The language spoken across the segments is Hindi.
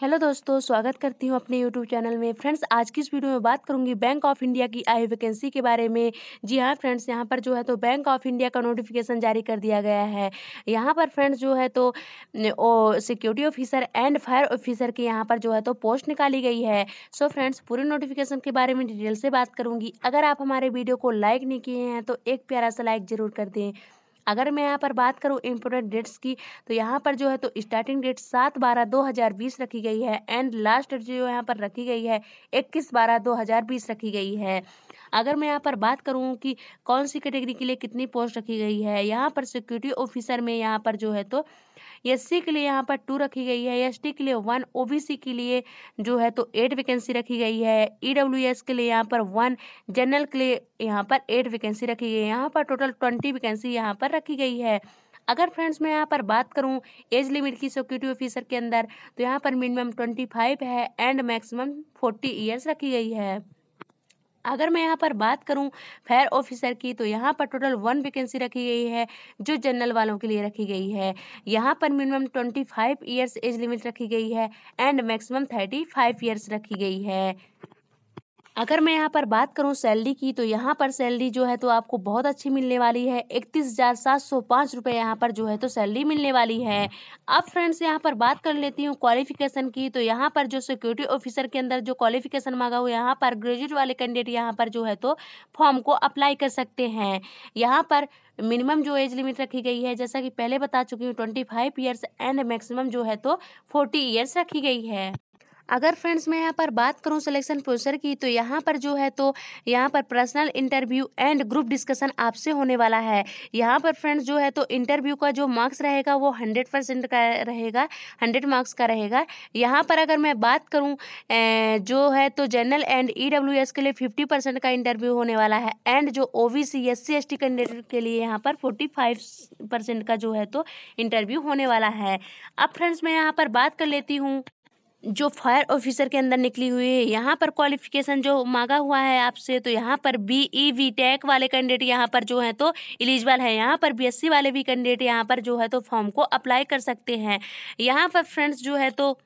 हेलो दोस्तों स्वागत करती हूँ अपने यूट्यूब चैनल में फ्रेंड्स आज की इस वीडियो में बात करूँगी बैंक ऑफ इंडिया की आई वैकेंसी के बारे में जी हाँ फ्रेंड्स यहाँ पर जो है तो बैंक ऑफ इंडिया का नोटिफिकेशन जारी कर दिया गया है यहाँ पर फ्रेंड्स जो है तो ओ security officer and fire officer की यहाँ पर जो है तो पोस्ट निकाली गई है सो फ्रेंड्स पूरे नोटिफिकेशन के बारे में डिटेल से बात करूँगी अगर आप हमारे वीडियो को लाइक नहीं किए हैं तो एक प्यारा सा लाइक ज़रूर कर दें अगर मैं यहाँ पर बात करूँ इम्पोर्टेंट डेट्स की तो यहाँ पर जो है तो स्टार्टिंग डेट सात बारह दो हज़ार बीस रखी गई है एंड लास्ट डेट जो यहाँ पर रखी गई है इक्कीस बारह दो हज़ार बीस रखी गई है अगर मैं यहाँ पर बात करूँ कि कौन सी कैटेगरी के लिए कितनी पोस्ट रखी गई है यहाँ पर सिक्योरिटी ऑफिसर में यहाँ पर जो है तो एस के लिए यहाँ पर टू रखी गई है एस के लिए वन ओ के लिए जो है तो एट वैकेंसी रखी गई है ई e के लिए यहाँ पर वन जनरल के लिए यहाँ पर एट वैकेंसी रखी गई है यहाँ पर टोटल ट्वेंटी वैकेंसी यहाँ पर रखी गई है अगर फ्रेंड्स मैं यहाँ पर बात करूँ एज लिमिट की सिक्योरिटी ऑफिसर के अंदर तो यहाँ पर मिनिमम ट्वेंटी फाइव है एंड मैक्सिमम फोर्टी ईयर्स रखी गई है अगर मैं यहाँ पर बात करूँ फायर ऑफिसर की तो यहाँ पर टोटल वन वैकेंसी रखी गई है जो जनरल वालों के लिए रखी गई है यहाँ पर minimum twenty five years age limit रखी गई है and maximum thirty five years रखी गई है अगर मैं यहाँ पर बात करूँ सैलरी की तो यहाँ पर सैलरी जो है तो आपको बहुत अच्छी मिलने वाली है इकतीस हज़ार सात सौ पाँच रुपये यहाँ पर जो है तो सैलरी मिलने वाली है हम्म। अब फ्रेंड्स यहाँ पर बात कर लेती हूँ क्वालिफिकेशन की तो यहाँ पर जो सिक्योरिटी ऑफिसर के अंदर जो क्वालिफिकेशन मांगा हुआ यहाँ पर ग्रेजुएट वाले कैंडिडेट यहाँ पर जो है तो फॉर्म को अप्लाई कर सकते हैं यहाँ पर मिनिमम जो एज लिमिट रखी गई है जैसा कि पहले बता चुकी हूँ twenty five years and maximum जो है तो फोर्टी ईयर्स रखी गई है अगर फ्रेंड्स मैं यहाँ पर बात करूँ सिलेक्शन प्रोसेसर की तो यहाँ पर जो है तो यहाँ पर personal interview and group discussion आपसे होने वाला है यहाँ पर फ्रेंड्स जो है तो इंटरव्यू का जो मार्क्स रहेगा वो हंड्रेड परसेंट का रहेगा हंड्रेड मार्क्स का रहेगा यहाँ पर अगर मैं बात करूँ जो है तो जनरल एंड ई के लिए फिफ्टी परसेंट का इंटरव्यू होने वाला है एंड जो O B C S C S T candidate के लिए यहाँ पर फोर्टी फाइव परसेंट का जो है तो इंटरव्यू होने वाला है अब फ्रेंड्स मैं यहाँ पर बात कर लेती हूँ जो फायर ऑफिसर के अंदर निकली हुई है यहाँ पर क्वालिफिकेशन जो मांगा हुआ है आपसे तो यहाँ पर बी ई वी टेक वाले कैंडिडेट तो यहाँ पर जो है तो एलिजिबल है यहाँ पर बीएससी वाले भी कैंडिडेट यहाँ पर जो है तो फॉर्म को अप्लाई कर सकते हैं यहाँ पर फ्रेंड्स जो है तो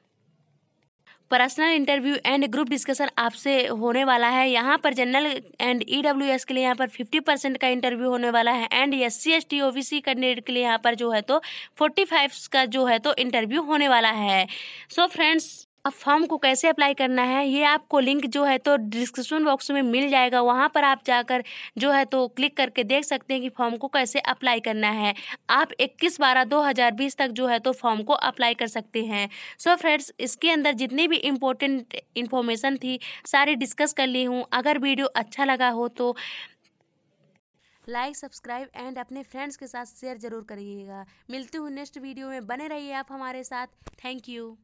personal interview and group discussion आपसे होने वाला है यहाँ पर जनरल एंड ई e के लिए यहाँ पर फिफ्टी परसेंट का इंटरव्यू होने वाला है and S C S T O B C candidate के लिए यहाँ पर जो है तो फोर्टी फाइव का जो है तो इंटरव्यू होने वाला है सो so फ्रेंड्स अब फॉर्म को कैसे अप्लाई करना है ये आपको लिंक जो है तो डिस्क्रिप्शन बॉक्स में मिल जाएगा वहाँ पर आप जाकर जो है तो क्लिक करके देख सकते हैं कि फॉर्म को कैसे अप्लाई करना है आप 21 बारह 2020 तक जो है तो फॉर्म को अप्लाई कर सकते हैं सो so फ्रेंड्स इसके अंदर जितनी भी इम्पोर्टेंट इन्फॉर्मेशन थी सारी डिस्कस कर ली हूँ अगर वीडियो अच्छा लगा हो तो लाइक सब्सक्राइब एंड अपने फ्रेंड्स के साथ शेयर जरूर करिएगा मिलते हुए नेक्स्ट वीडियो में बने रहिए आप हमारे साथ थैंक यू